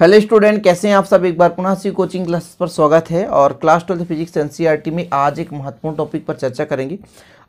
hello student कैसे हैं आप सब एक बार पुनः सी कोचिंग क्लास पर स्वागत है और क्लास ट्वेल्थ फिजिक्स एनसीईआरटी में आज एक महत्वपूर्ण टॉपिक पर चर्चा करेंगे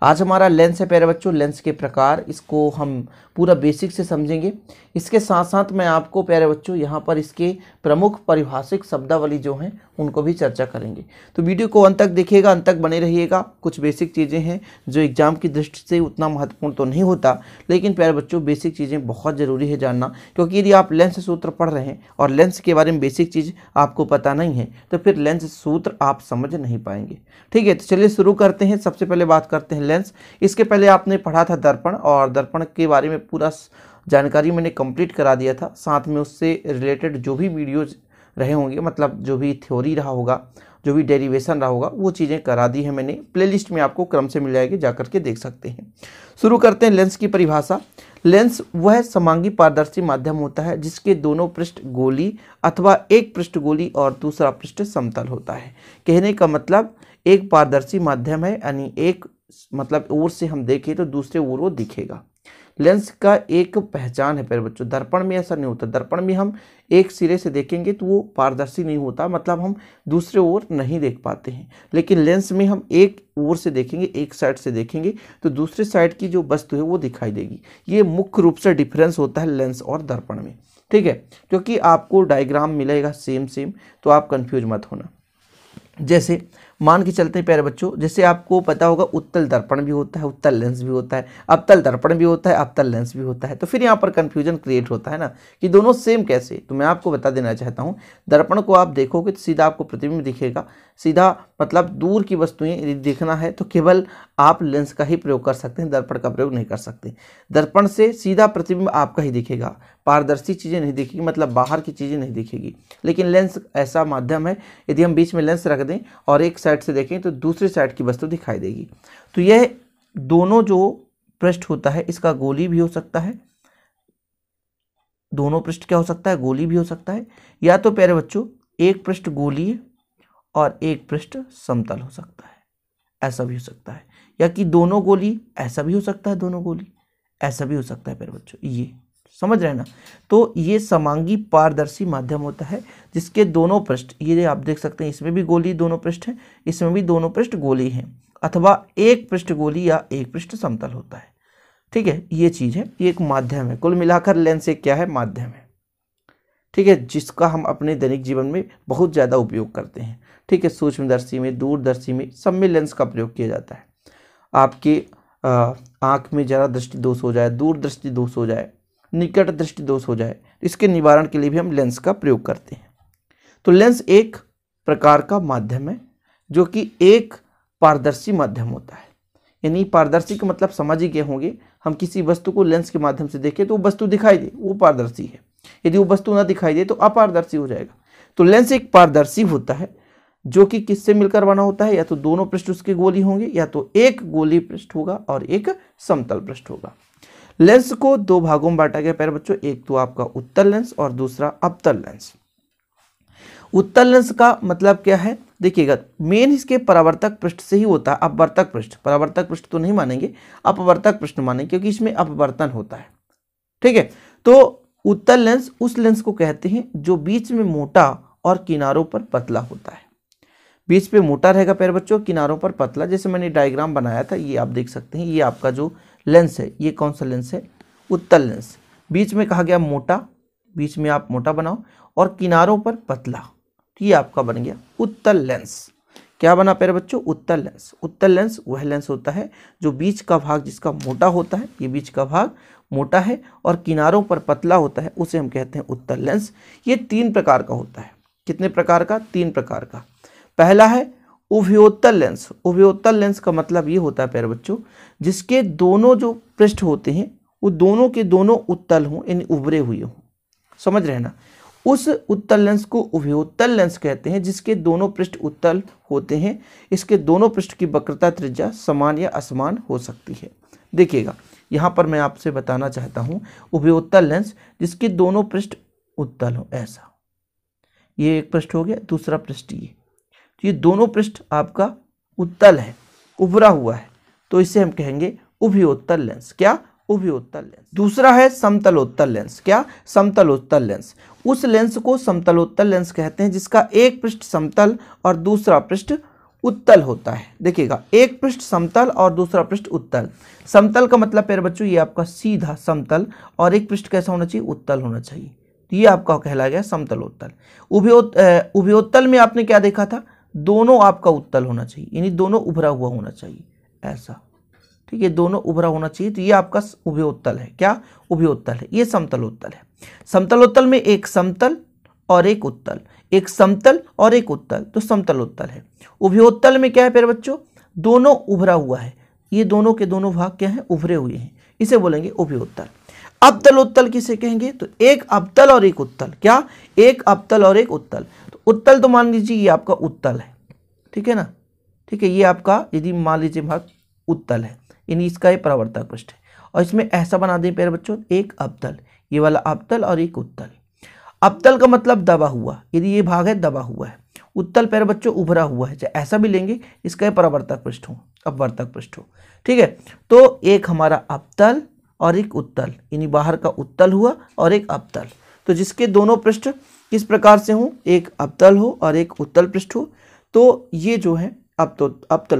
आज हमारा लेंस है प्यारे बच्चों लेंस के प्रकार इसको हम पूरा बेसिक से समझेंगे इसके साथ साथ मैं आपको प्यारे बच्चों यहाँ पर इसके प्रमुख परिभाषिक शब्दावली जो हैं उनको भी चर्चा करेंगे तो वीडियो को अंत तक देखिएगा अंत तक बने रहिएगा कुछ बेसिक चीज़ें हैं जो एग्ज़ाम की दृष्टि से उतना महत्वपूर्ण तो नहीं होता लेकिन प्यारे बच्चों बेसिक चीज़ें बहुत ज़रूरी है जानना क्योंकि यदि आप लेंस सूत्र पढ़ रहे हैं और लेंस के बारे में बेसिक चीज़ आपको पता नहीं है तो फिर लेंस सूत्र आप समझ नहीं पाएंगे ठीक है तो चलिए शुरू करते हैं सबसे पहले बात करते हैं बैलेंस इसके पहले आपने पढ़ा था दर्पण और दर्पण के बारे में पूरा जानकारी मैंने कंप्लीट करा दिया था साथ में उससे रिलेटेड जो भी वीडियोज रहे होंगे मतलब जो भी थ्योरी रहा होगा जो भी डेरिवेशन रहा होगा वो चीज़ें करा दी है मैंने प्लेलिस्ट में आपको क्रम से मिल जाएगी जा करके देख सकते हैं शुरू करते हैं लेंस की परिभाषा लेंस वह समांगी पारदर्शी माध्यम होता है जिसके दोनों पृष्ठ गोली अथवा एक पृष्ठ गोली और दूसरा पृष्ठ समतल होता है कहने का मतलब एक पारदर्शी माध्यम है यानी एक मतलब ओर से हम देखें तो दूसरे ओर वो दिखेगा लेंस का एक पहचान है प्यारे बच्चों दर्पण में ऐसा नहीं होता दर्पण में हम एक सिरे से देखेंगे तो वो पारदर्शी नहीं होता मतलब हम दूसरे ओर नहीं देख पाते हैं लेकिन लेंस में हम एक ओर से देखेंगे एक साइड से देखेंगे तो दूसरे साइड की जो वस्तु है वो दिखाई देगी ये मुख्य रूप से डिफरेंस होता है लेंस और दर्पण में ठीक है क्योंकि आपको डायग्राम मिलेगा सेम सेम तो आप कन्फ्यूज मत होना जैसे मान के चलते हैं प्यारे बच्चों जैसे आपको पता होगा उत्तल दर्पण भी होता है उत्तल लेंस भी होता है अवतल दर्पण भी होता है अवतल लेंस भी होता है तो फिर यहाँ पर कन्फ्यूजन क्रिएट होता है ना कि दोनों सेम कैसे तो मैं आपको बता देना चाहता हूँ दर्पण को आप देखोगे तो सीधा आपको प्रतिबिंब दिखेगा सीधा मतलब दूर की वस्तुएं यदि देखना है तो केवल आप लेंस का ही प्रयोग कर सकते हैं दर्पण का प्रयोग नहीं कर सकते दर्पण से सीधा प्रतिबिंब आपका ही दिखेगा पारदर्शी चीज़ें नहीं दिखेगी मतलब बाहर की चीज़ें नहीं दिखेगी लेकिन लेंस ऐसा माध्यम है यदि हम बीच में लेंस रख दें और एक साइड से देखें तो दूसरी साइड की वस्तु दिखाई देगी तो यह दोनों जो पृष्ठ होता है इसका गोली भी हो सकता है दोनों पृष्ठ क्या हो सकता है गोली भी हो सकता है या तो प्यारे बच्चों एक पृष्ठ गोली और एक पृष्ठ समतल हो सकता है ऐसा भी हो सकता है या कि दोनों गोली ऐसा भी हो सकता है दोनों गोली ऐसा भी हो सकता है प्यारे बच्चों ये समझ रहे ना तो ये समांगी पारदर्शी माध्यम होता है जिसके दोनों पृष्ठ ये आप देख सकते हैं इसमें भी गोली दोनों पृष्ठ है इसमें भी दोनों पृष्ठ गोली हैं अथवा एक पृष्ठ गोली या एक पृष्ठ समतल होता है ठीक है ये चीज़ है ये एक माध्यम है कुल मिलाकर लेंस एक क्या है माध्यम है ठीक है जिसका हम अपने दैनिक जीवन में बहुत ज़्यादा उपयोग करते हैं ठीक है सूक्ष्मदर्शी में दूरदर्शी में सब में लेंस का प्रयोग किया जाता है आपके आँख में ज़रा दृष्टि दोष हो जाए दूरदृष्टि दोष हो जाए निकट दृष्टि दोष हो जाए इसके निवारण के लिए भी हम लेंस का प्रयोग करते हैं तो लेंस एक प्रकार का माध्यम है जो कि एक पारदर्शी माध्यम होता है यानी पारदर्शी का मतलब समझ ही गए होंगे हम किसी वस्तु को लेंस के माध्यम से देखें तो वो वस्तु दिखाई दे वो पारदर्शी है यदि वो वस्तु ना दिखाई दे तो अपारदर्शी हो जाएगा तो लेंस एक पारदर्शी होता है जो कि किससे मिलकर बना होता है या तो दोनों पृष्ठ उसके गोली होंगे या तो एक गोली पृष्ठ होगा और एक समतल पृष्ठ होगा लेंस को दो भागों में बांटा गया पहले बच्चों एक तो आपका उत्तर लेंस और दूसरा अवतल लेंस उत्तर लेंस का मतलब क्या है देखिएगा मेन इसके परावर्तक पृष्ठ से ही होता है अपवर्तक पृष्ठ परावर्तक पृष्ठ तो नहीं मानेंगे अपवर्तक पृष्ठ मानेंगे क्योंकि इसमें अपवर्तन होता है ठीक है तो उत्तर लेंस उस लेंस को कहते हैं जो बीच में मोटा और किनारों पर पतला होता है बीच पे मोटा रहेगा पैर बच्चों किनारों पर पतला जैसे मैंने डायग्राम बनाया था ये आप देख सकते हैं ये आपका जो लेंस है ये कौन सा लेंस है उत्तल लेंस बीच में कहा गया मोटा बीच में आप मोटा बनाओ और किनारों पर पतला तो ये आपका बन गया उत्तल लेंस क्या बना पेरे बच्चों उत्तल लेंस उत्तल लेंस वह लेंस होता है जो बीच का भाग जिसका मोटा होता है ये बीच का भाग मोटा है और किनारों पर पतला होता है उसे हम कहते हैं उत्तल लेंस ये तीन प्रकार का होता है कितने प्रकार का तीन प्रकार का पहला है उभयोत्तर लेंस उभयोत्तर लेंस का मतलब ये होता है प्यारे बच्चों जिसके दोनों जो पृष्ठ होते हैं वो दोनों के दोनों उत्तल हों यानी उभरे हुए हों समझ रहे ना उस उत्तल लेंस को उभयोत्तल लेंस कहते हैं जिसके दोनों पृष्ठ उत्तल होते हैं इसके दोनों पृष्ठ की वक्रता त्रिज्या समान या असमान हो सकती है देखिएगा यहाँ पर मैं आपसे बताना चाहता हूँ उभयोत्तल लेंस जिसके दोनों पृष्ठ उत्तल हो ऐसा ये एक पृष्ठ हो गया दूसरा पृष्ठ ये तो ये दोनों पृष्ठ आपका उत्तल है उभरा हुआ है तो इसे हम कहेंगे उभयोत्तल लेंस क्या उभयोत्तल लेंस दूसरा है समतलोत्तल लेंस क्या समतलोत्तल लेंस उस लेंस को समतलोत्तल लेंस कहते हैं जिसका एक पृष्ठ समतल और दूसरा पृष्ठ उत्तल होता है देखिएगा एक पृष्ठ समतल और दूसरा पृष्ठ उत्तल समतल का मतलब प्यारे बच्चों ये आपका सीधा समतल और एक पृष्ठ कैसा होना चाहिए उत्तल होना चाहिए तो ये आपका कहला गया समतलोत्तल उभयोत्तल में आपने क्या देखा था दोनों आपका उत्तल होना चाहिए यानी दोनों उभरा हुआ होना चाहिए ऐसा ठीक है दोनों उभरा होना चाहिए तो ये आपका उभयोत्तल है क्या उभयोत्तल है ये समतल उत्तल है समतलोत्तल में एक समतल और एक उत्तल एक समतल और एक उत्तल तो समतल उत्तल है उभयोत्तल में क्या है प्यारे बच्चों दोनों उभरा हुआ है ये दोनों के दोनों भाग क्या हैं उभरे हुए हैं इसे बोलेंगे उभयोत्तल अबतल उत्तल किसे कहेंगे तो एक अबतल और एक उत्तल क्या एक अबतल और एक उत्तल उत्तल तो मान लीजिए ये आपका उत्तल है ठीक है ना ठीक है ये आपका यदि मान लीजिए भाग उत्तल है यानी इसका ये प्रवर्तक पृष्ठ है और इसमें ऐसा बना दें प्यारे बच्चों एक अबतल ये वाला अबतल और एक उत्तल अबतल का मतलब दबा हुआ यदि ये भाग है दबा हुआ है उत्तल पैर बच्चों उभरा हुआ है चाहे ऐसा भी लेंगे इसका ये परावर्तक पृष्ठ हो अपवर्तक पृष्ठ हो ठीक है तो एक हमारा अबतल और एक उत्तल यानी बाहर का उत्तल हुआ और एक अबतल तो जिसके दोनों पृष्ठ किस प्रकार से हो एक अवतल हो और एक उत्तल पृष्ठ हो तो ये जो है अब तो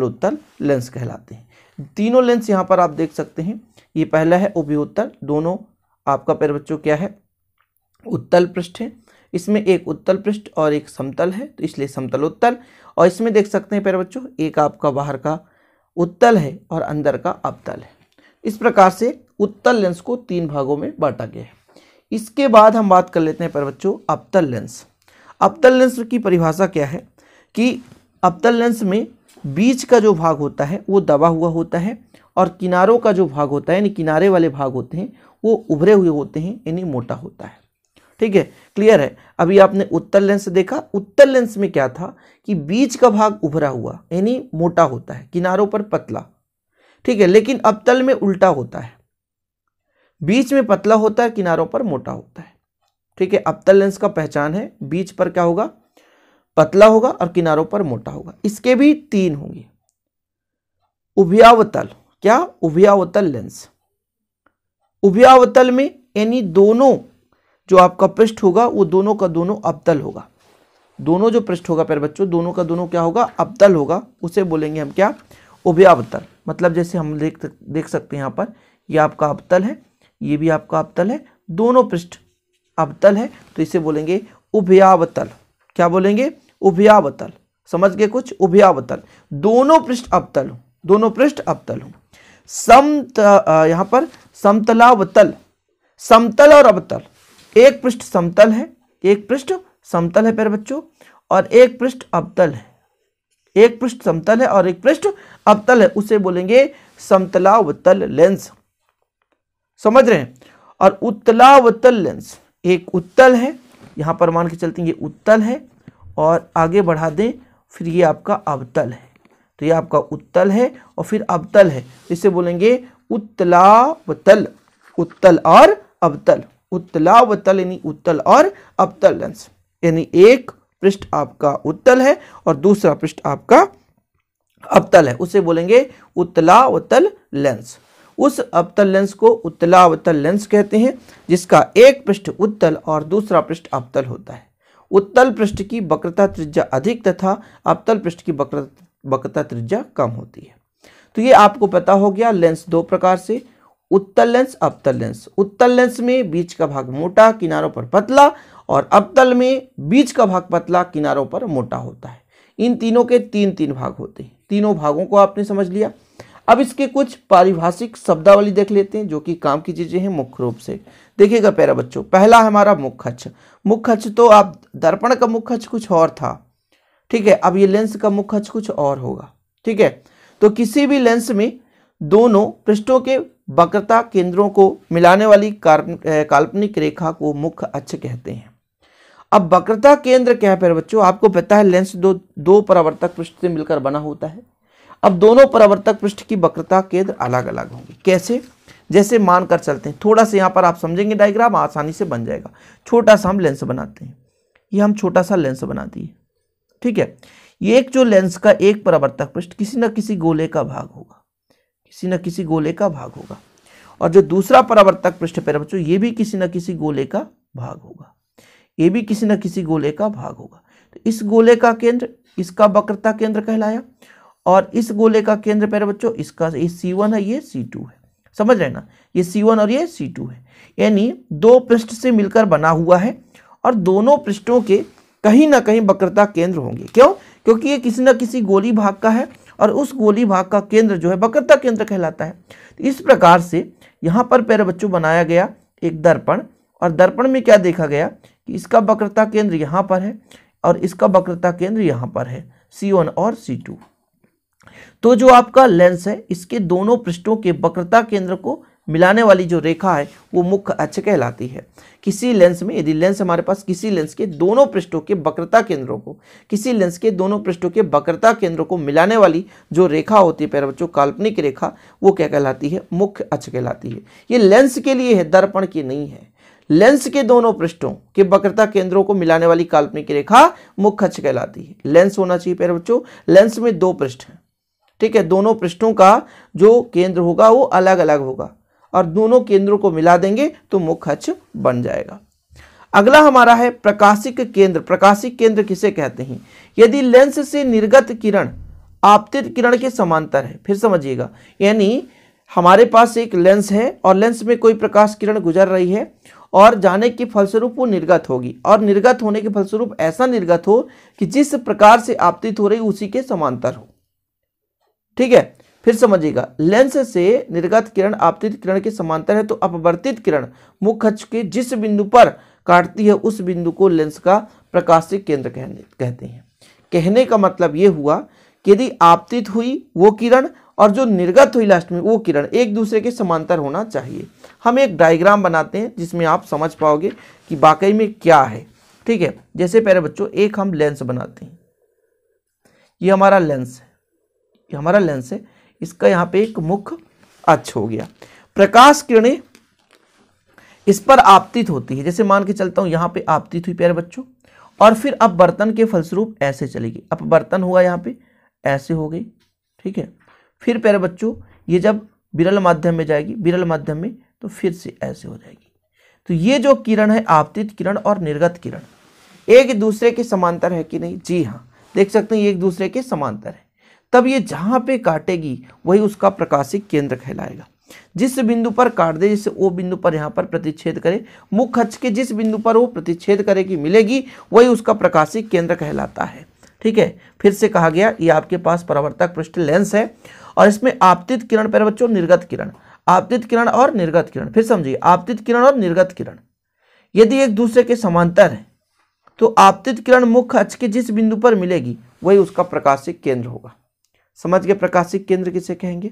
उत्तल लेंस कहलाते हैं तीनों लेंस यहाँ पर आप देख सकते हैं ये पहला है उभयोत्तर दोनों आपका पैर बच्चों क्या है उत्तल पृष्ठ है इसमें एक उत्तल पृष्ठ और एक समतल है तो इसलिए समतल उत्तल और इसमें देख सकते हैं पैर बच्चों एक आपका बाहर का उत्तल है और अंदर का अवतल है इस प्रकार से उत्तल लेंस को तीन भागों में बांटा गया है इसके बाद हम बात कर लेते हैं पर बच्चों अबतल लेंस अबतल लेंस की परिभाषा क्या है कि अबतल लेंस में बीच का जो भाग होता है वो दबा हुआ होता है और किनारों का जो भाग होता है यानी किनारे वाले भाग होते हैं वो उभरे हुए होते हैं यानी मोटा होता है ठीक है क्लियर है अभी आपने उत्तर लेंस देखा उत्तर लेंस में क्या था कि बीच का भाग उभरा हुआ यानी मोटा होता है किनारों पर पतला ठीक है लेकिन अब तल में उल्टा होता है बीच में पतला होता है किनारों पर मोटा होता है ठीक है अबतल लेंस का पहचान है बीच पर क्या होगा पतला होगा और किनारों पर मोटा होगा इसके भी तीन होंगे उभयावतल क्या उभयावतल लेंस उभयावतल में यानी दोनों जो आपका पृष्ठ होगा वो दोनों का दोनों अबतल होगा दोनों जो पृष्ठ होगा प्यारे बच्चों दोनों का दोनों क्या होगा अबतल होगा उसे बोलेंगे हम क्या उभयावतल मतलब जैसे हम देख देख सकते हैं यहां पर यह आपका अबतल है ये भी आपका अवतल है दोनों पृष्ठ अवतल है तो इसे बोलेंगे उभयावतल क्या बोलेंगे उभयावतल समझ गए कुछ उभयावतल दोनों पृष्ठ अवतल हूँ दोनों पृष्ठ अवतल हूँ समत यहाँ पर समतलावतल समतल और अवतल एक पृष्ठ समतल है एक पृष्ठ समतल है प्यारे बच्चों और एक पृष्ठ अवतल है एक पृष्ठ समतल है और एक पृष्ठ अवतल है उसे बोलेंगे समतलावतल लेंस समझ रहे हैं और उत्तलावतल लेंस एक उत्तल है यहां पर मान के चलते हैं ये उत्तल है और आगे बढ़ा दें फिर ये आपका अवतल है तो ये आपका उत्तल है और फिर अवतल है इसे बोलेंगे उत्तलावतल उत्तल और अवतल उत्तलावतल यानी उत्तल और अवतल लेंस यानी एक पृष्ठ आपका उत्तल है और दूसरा पृष्ठ आपका अवतल है उसे बोलेंगे उत्तलावतल लेंस उस अवतल लेंस को उत्तला अवतल लेंस कहते हैं जिसका एक पृष्ठ उत्तल और दूसरा पृष्ठ अवतल होता है उत्तल पृष्ठ की वक्रता त्रिज्या अधिक तथा अवतल पृष्ठ की वक्रता त्रिज्या कम होती है तो ये आपको पता हो गया लेंस दो प्रकार से उत्तल लेंस अवतल लेंस उत्तल लेंस में बीच का भाग मोटा किनारों पर पतला और अवतल में बीच का भाग पतला किनारों पर मोटा होता है इन तीनों के तीन तीन भाग होते हैं तीनों भागों को आपने समझ लिया अब इसके कुछ पारिभाषिक शब्दावली देख लेते हैं जो कि काम की चीज़ें हैं मुख्य रूप से देखिएगा प्यारा बच्चों पहला हमारा मुख्य अक्ष मुख्य अक्ष तो आप दर्पण का मुख्य अक्ष कुछ और था ठीक है अब ये लेंस का मुख्य अक्ष कुछ और होगा ठीक है तो किसी भी लेंस में दोनों पृष्ठों के वक्रता केंद्रों को मिलाने वाली काल्पनिक रेखा को मुख्य अच्छ कहते हैं अब वक्रता केंद्र क्या है प्यारे बच्चों आपको पता है लेंस दो दो परावर्तक पृष्ठ से मिलकर बना होता है अब दोनों परावर्तक पृष्ठ की वक्रता केंद्र अलग अलग होंगे कैसे जैसे मानकर चलते हैं थोड़ा सा यहाँ पर आप समझेंगे डायग्राम आसानी से बन जाएगा छोटा सा हम लेंस बनाते हैं ये हम छोटा सा लेंस बना दिए ठीक है ये एक जो लेंस का एक परावर्तक पृष्ठ किसी न किसी गोले का भाग होगा किसी न किसी गोले का भाग होगा और जो दूसरा परावर्तक पृष्ठ पर बच्चों ये भी किसी न किसी गोले का भाग होगा ये भी किसी न किसी गोले का भाग होगा तो इस गोले का केंद्र इसका वक्रता केंद्र कहलाया और इस गोले का केंद्र पैर बच्चों इसका ये सी वन है ये सी टू है समझ रहे ना ये सी वन और ये सी टू है यानी दो पृष्ठ से मिलकर बना हुआ है और दोनों पृष्ठों के कहीं ना कहीं वक्रता केंद्र होंगे क्यों क्योंकि ये किसी ना किसी गोली भाग का है और उस गोली भाग का केंद्र जो है वक्रता केंद्र कहलाता है तो इस प्रकार से यहाँ पर पैर बच्चों बनाया गया एक दर्पण और दर्पण में क्या देखा गया कि इसका वक्रता केंद्र यहाँ पर है और इसका वक्रता केंद्र यहाँ पर है सी और सी टू तो जो आपका लेंस है इसके दोनों पृष्ठों के वक्रता केंद्र को मिलाने वाली जो रेखा है वो मुख्य अक्ष कहलाती है किसी लेंस में यदि लेंस हमारे पास किसी लेंस के दोनों पृष्ठों के वक्रता केंद्रों को किसी लेंस के दोनों पृष्ठों के वक्रता केंद्रों को मिलाने वाली जो रेखा होती है पैर बच्चों काल्पनिक रेखा वो क्या कहलाती है मुख्य अक्ष कहलाती है ये लेंस के लिए है दर्पण की नहीं है लेंस के दोनों पृष्ठों के वक्रता केंद्रों को मिलाने वाली काल्पनिक रेखा मुख्य अक्ष कहलाती है लेंस होना चाहिए पैर बच्चों लेंस में दो पृष्ठ हैं ठीक है दोनों पृष्ठों का जो केंद्र होगा वो अलग अलग होगा और दोनों केंद्रों को मिला देंगे तो अक्ष बन जाएगा अगला हमारा है प्रकाशिक केंद्र प्रकाशिक केंद्र किसे कहते हैं यदि लेंस से निर्गत किरण आपतित किरण के समांतर है फिर समझिएगा यानी हमारे पास एक लेंस है और लेंस में कोई प्रकाश किरण गुजर रही है और जाने के फलस्वरूप वो निर्गत होगी और निर्गत होने के फलस्वरूप ऐसा निर्गत हो कि जिस प्रकार से आपतित हो रही उसी के समांतर हो ठीक है फिर समझिएगा लेंस से निर्गत किरण आपतित किरण के समांतर है तो अपवर्तित किरण मुख्य के जिस बिंदु पर काटती है उस बिंदु को लेंस का प्रकाशिक केंद्र कहते हैं कहने का मतलब ये हुआ कि यदि आपतित हुई वो किरण और जो निर्गत हुई लास्ट में वो किरण एक दूसरे के समांतर होना चाहिए हम एक डायग्राम बनाते हैं जिसमें आप समझ पाओगे कि वाकई में क्या है ठीक है जैसे पहले बच्चों एक हम लेंस बनाते हैं ये हमारा लेंस है हमारा लेंस है इसका यहाँ पे एक मुख्य अक्ष हो गया प्रकाश किरणें इस पर आपतित होती है जैसे मान के चलता हूँ यहाँ पे आपतित हुई प्यारे बच्चों और फिर अब बर्तन के फलस्वरूप ऐसे चलेगी अब बर्तन हुआ यहाँ पे ऐसे हो गई ठीक है फिर प्यारे बच्चों ये जब विरल माध्यम में जाएगी विरल माध्यम में तो फिर से ऐसे हो जाएगी तो ये जो किरण है आपतित किरण और निर्गत किरण एक दूसरे के समांतर है कि नहीं जी हाँ देख सकते हैं ये एक दूसरे के समांतर है तब ये जहाँ पे काटेगी वही उसका प्रकाशिक केंद्र कहलाएगा जिस बिंदु पर काट दे जिसे वो बिंदु पर यहाँ पर प्रतिच्छेद करे मुख्य अक्ष के जिस बिंदु पर वो प्रतिच्छेद करेगी मिलेगी वही उसका प्रकाशिक केंद्र कहलाता है ठीक है फिर से कहा गया ये आपके पास परावर्तक पृष्ठ लेंस है और इसमें आपतित किरण पर बच्चों निर्गत किरण आपतित किरण और निर्गत किरण फिर समझिए आपतित किरण और निर्गत किरण यदि एक दूसरे के समांतर है तो आपतित किरण मुख्य अक्ष के जिस बिंदु पर मिलेगी वही उसका प्रकाशिक केंद्र होगा समझ गए प्रकाशिक केंद्र किसे कहेंगे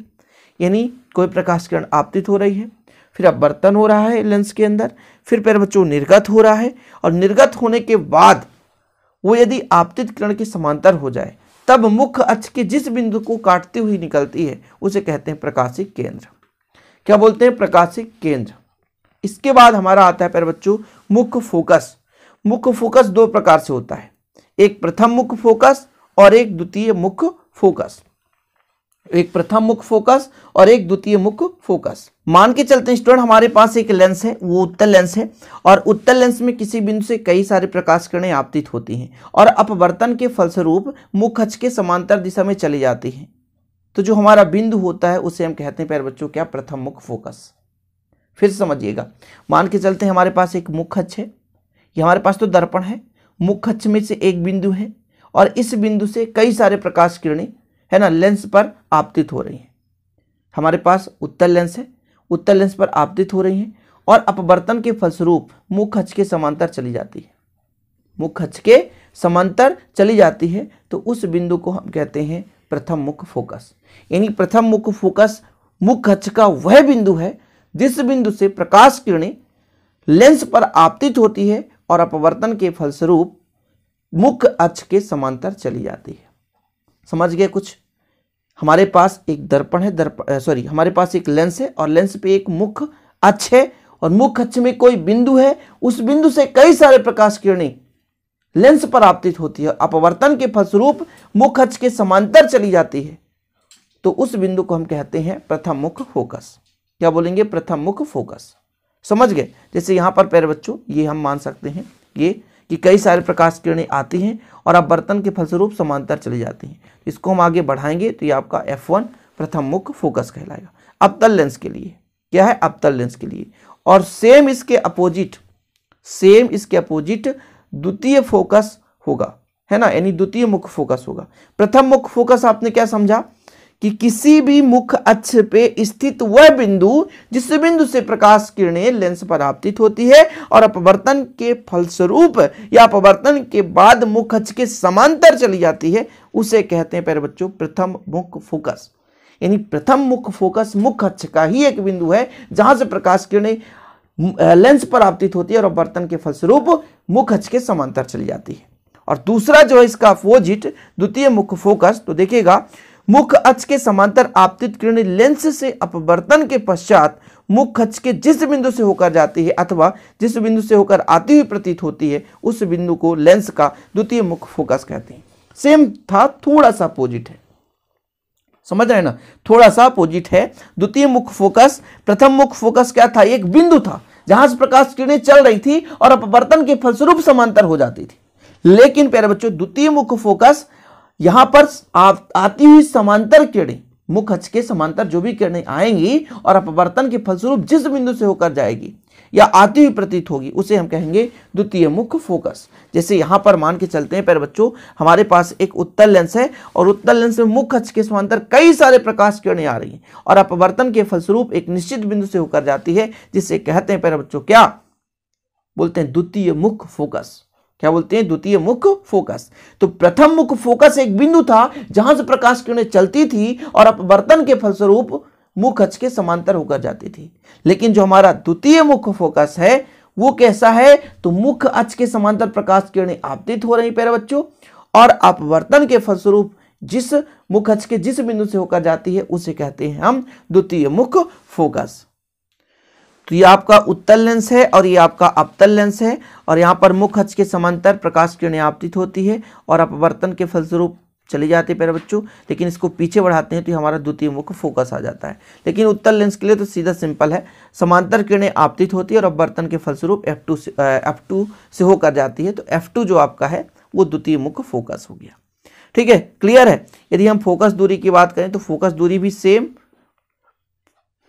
यानी कोई प्रकाश किरण आपतित हो रही है फिर अपवर्तन हो रहा है लेंस के अंदर फिर पैर बच्चों निर्गत हो रहा है और निर्गत होने के बाद वो यदि आपतित किरण के समांतर हो जाए तब मुख्य अक्ष के जिस बिंदु को काटती हुई निकलती है उसे कहते हैं प्रकाशिक केंद्र क्या बोलते हैं प्रकाशिक केंद्र इसके बाद हमारा आता है पैर बच्चों मुख्य फोकस मुख्य फोकस दो प्रकार से होता है एक प्रथम मुख्य फोकस और एक द्वितीय मुख्य फोकस एक प्रथम मुख फोकस और एक द्वितीय मुख फोकस मान के चलते स्टूडेंट हमारे पास एक लेंस है वो उत्तर लेंस है और उत्तर लेंस में किसी बिंदु से कई सारे प्रकाश किरणें आपतित होती हैं और अपवर्तन के फलस्वरूप मुख हच के समांतर दिशा में चली जाती हैं तो जो हमारा बिंदु होता है उसे हम कहते हैं प्यारे बच्चों क्या प्रथम मुख फोकस फिर समझिएगा मान के चलते हमारे पास एक मुख हच है ये हमारे पास तो दर्पण है मुख हच में से एक बिंदु है और इस बिंदु से कई सारे प्रकाश किरणें है ना लेंस पर आपतित हो रही हैं हमारे पास उत्तर लेंस है उत्तर लेंस पर आपतित हो रही हैं और अपवर्तन के फलस्वरूप मुख हच के समांतर चली जाती है मुख हच के समांतर चली जाती है तो उस बिंदु को हम कहते हैं प्रथम मुख फोकस यानी प्रथम मुख फोकस मुख हच का वह बिंदु है जिस बिंदु से प्रकाश किरणें लेंस पर आपतित होती है और अपवर्तन के फलस्वरूप मुख अच्छ के समांतर चली जाती है समझ गए कुछ हमारे पास एक दर्पण है दर्पण सॉरी हमारे पास एक लेंस है और लेंस पे एक मुख्य अक्ष है और मुख अच्छ में कोई बिंदु है उस बिंदु से कई सारे प्रकाश किरणें लेंस पर आपतित होती है अपवर्तन के फलस्वरूप मुख अच्छ के समांतर चली जाती है तो उस बिंदु को हम कहते हैं प्रथम मुख फोकस क्या बोलेंगे प्रथम मुख फोकस समझ गए जैसे यहां पर पैर बच्चों ये हम मान सकते हैं ये कि कई सारे प्रकाश किरणें आती हैं और बर्तन के फलस्वरूप समांतर चली जाती हैं तो इसको हम आगे बढ़ाएंगे तो ये आपका एफ वन प्रथम मुख्य फोकस कहलाएगा अबतल लेंस के लिए क्या है अबतल लेंस के लिए और सेम इसके अपोजिट सेम इसके अपोजिट द्वितीय फोकस होगा है ना यानी द्वितीय मुख्य फोकस होगा प्रथम मुख्य फोकस आपने क्या समझा कि किसी भी मुख अक्ष पे स्थित वह बिंदु जिस बिंदु से प्रकाश किरणें लेंस पर आपतित होती है और अपवर्तन के फलस्वरूप या अपवर्तन के बाद मुख अक्ष के समांतर चली जाती है उसे कहते हैं प्यारे बच्चों प्रथम मुख फोकस यानी प्रथम मुख फोकस मुख अक्ष का ही एक बिंदु है जहां से प्रकाश किरणें लेंस पर आपतित होती है और अपवर्तन के फलस्वरूप मुख अक्ष के समांतर चली जाती है और दूसरा जो है इसका अपोजिट द्वितीय मुख फोकस तो देखिएगा मुख अक्ष के समांतर आपतित किरण लेंस से अपवर्तन के पश्चात मुख अक्ष के जिस बिंदु से होकर जाती है अथवा जिस बिंदु से होकर आती हुई प्रतीत होती है उस बिंदु को लेंस का द्वितीय मुख फोकस कहते हैं सेम था थोड़ा सा अपोजिट है समझ रहे ना थोड़ा सा अपोजिट है द्वितीय मुख फोकस प्रथम मुख फोकस क्या था एक बिंदु था जहां से प्रकाश किरणें चल रही थी और अपवर्तन के फलस्वरूप समांतर हो जाती थी लेकिन प्यारे बच्चों द्वितीय मुख फोकस यहां पर आप आती हुई समांतर किरणें मुख हच के समांतर जो भी किरणें आएंगी और अपवर्तन के फलस्वरूप जिस बिंदु से होकर जाएगी या आती हुई प्रतीत होगी उसे हम कहेंगे द्वितीय मुख फोकस जैसे यहां पर मान के चलते हैं पैर बच्चों हमारे पास एक उत्तल लेंस है और उत्तल लेंस में मुख हच के समांतर कई सारे प्रकाश किरणें आ रही हैं और अपवर्तन के फलस्वरूप एक निश्चित बिंदु से होकर जाती है जिसे कहते हैं पैर बच्चों क्या बोलते हैं द्वितीय मुख फोकस क्या बोलते हैं द्वितीय मुख फोकस तो प्रथम मुख फोकस एक बिंदु था जहां से प्रकाश किरणें चलती थी और अपवर्तन के फलस्वरूप मुख अच के समांतर होकर जाती थी लेकिन जो हमारा द्वितीय मुख फोकस है वो कैसा है तो मुख अच के समांतर प्रकाश किरणें आपतित हो रही प्यारे बच्चों और अपवर्तन के फलस्वरूप जिस मुख अच के जिस बिंदु से होकर जाती है उसे कहते हैं हम द्वितीय मुख फोकस तो ये आपका उत्तल लेंस है और ये आपका अपतल लेंस है और यहाँ पर मुख हच के समांतर प्रकाश किरणें आपतित होती है और अपवर्तन के फलस्वरूप चले जाते हैं पैर बच्चों लेकिन इसको पीछे बढ़ाते हैं तो हमारा द्वितीय मुख फोकस आ जाता है लेकिन उत्तर लेंस के लिए तो सीधा सिंपल है समांतर किरणें आपतित होती है और अपवर्तन के फलस्वरूप एफ टू से एफ टू से होकर जाती है तो एफ टू जो आपका है वो द्वितीय मुख फोकस हो गया ठीक है क्लियर है यदि हम फोकस दूरी की बात करें तो फोकस दूरी भी सेम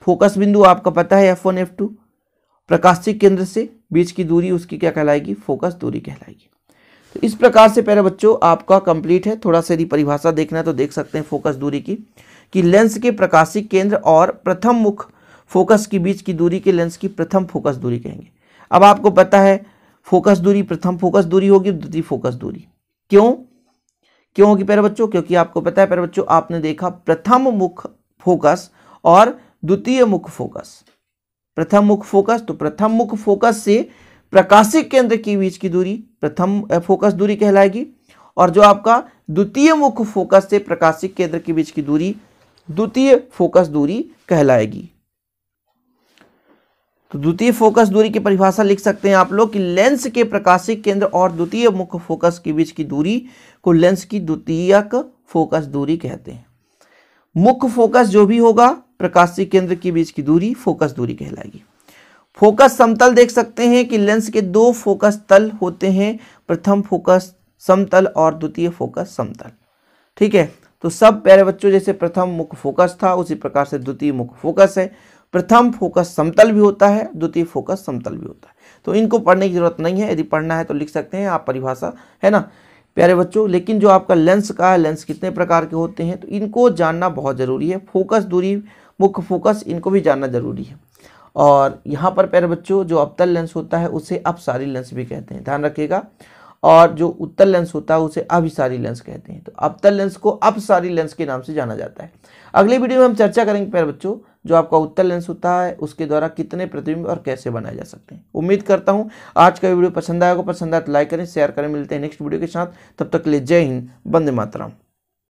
फोकस बिंदु आपका पता है एफ वन एफ टू प्रकाशिक केंद्र से बीच की दूरी उसकी क्या कहलाएगी फोकस दूरी कहलाएगी तो इस प्रकार से पहले बच्चों आपका कंप्लीट है थोड़ा सा यदि परिभाषा देखना है तो देख सकते हैं फोकस दूरी की कि लेंस के प्रकाशिक केंद्र और प्रथम मुख फोकस के बीच की दूरी के लेंस की प्रथम फोकस दूरी कहेंगे अब आपको पता है फोकस दूरी प्रथम फोकस दूरी होगी द्वितीय फोकस दूरी क्यों क्यों होगी पैर बच्चों क्योंकि आपको पता है पैर बच्चों आपने देखा प्रथम मुख फोकस और द्वितीय मुख फोकस प्रथम मुख फोकस तो प्रथम मुख फोकस से प्रकाशिक केंद्र के बीच की दूरी प्रथम फोकस दूरी कहलाएगी और जो आपका द्वितीय मुख फोकस से प्रकाशिक केंद्र के बीच की दूरी द्वितीय फोकस दूरी कहलाएगी तो द्वितीय फोकस दूरी की परिभाषा लिख सकते हैं आप लोग कि लेंस के प्रकाशिक केंद्र और द्वितीय मुख्य फोकस के बीच की दूरी को लेंस की द्वितीयक फोकस दूरी कहते हैं मुख्य फोकस जो भी होगा प्रकाश से केंद्र के बीच की दूरी फोकस दूरी कहलाएगी फोकस समतल देख सकते हैं कि लेंस के दो फोकस तल होते हैं प्रथम फोकस समतल और द्वितीय फोकस समतल ठीक है तो सब प्यारे बच्चों जैसे प्रथम मुख्य फोकस था उसी प्रकार से द्वितीय मुख्य फोकस है प्रथम फोकस समतल भी होता है द्वितीय फोकस समतल भी होता है तो इनको पढ़ने की जरूरत नहीं है यदि पढ़ना है तो लिख सकते हैं आप परिभाषा है ना प्यारे बच्चों लेकिन जो आपका लेंस का है लेंस कितने प्रकार के होते हैं तो इनको जानना बहुत ज़रूरी है फोकस दूरी मुख्य फोकस इनको भी जानना ज़रूरी है और यहाँ पर प्यारे बच्चों जो अवतल लेंस होता है उसे अपसारी लेंस भी कहते हैं ध्यान रखिएगा और जो उत्तर लेंस होता है उसे अभिसारी लेंस कहते हैं तो अवतल लेंस को अपसारी लेंस के नाम से जाना जाता है अगले वीडियो में हम चर्चा करेंगे प्यारे बच्चों जो आपका उत्तर लेंस होता है उसके द्वारा कितने प्रतिबिंब और कैसे बनाए जा सकते हैं उम्मीद करता हूँ आज का वीडियो पसंद आएगा पसंद आए तो लाइक करें शेयर करें मिलते हैं नेक्स्ट वीडियो के साथ तब तक ले जय हिंद बंदे मातराम